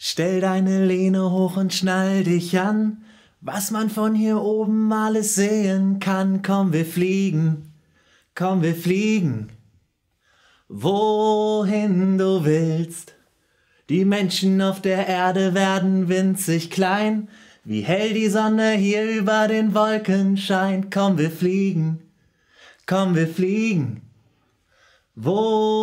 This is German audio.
Stell deine Lehne hoch und schnall dich an. Was man von hier oben alles sehen kann, komm wir fliegen, komm wir fliegen. Wohin du willst. Die Menschen auf der Erde werden winzig klein. Wie hell die Sonne hier über den Wolken scheint, komm wir fliegen, komm wir fliegen. Wohin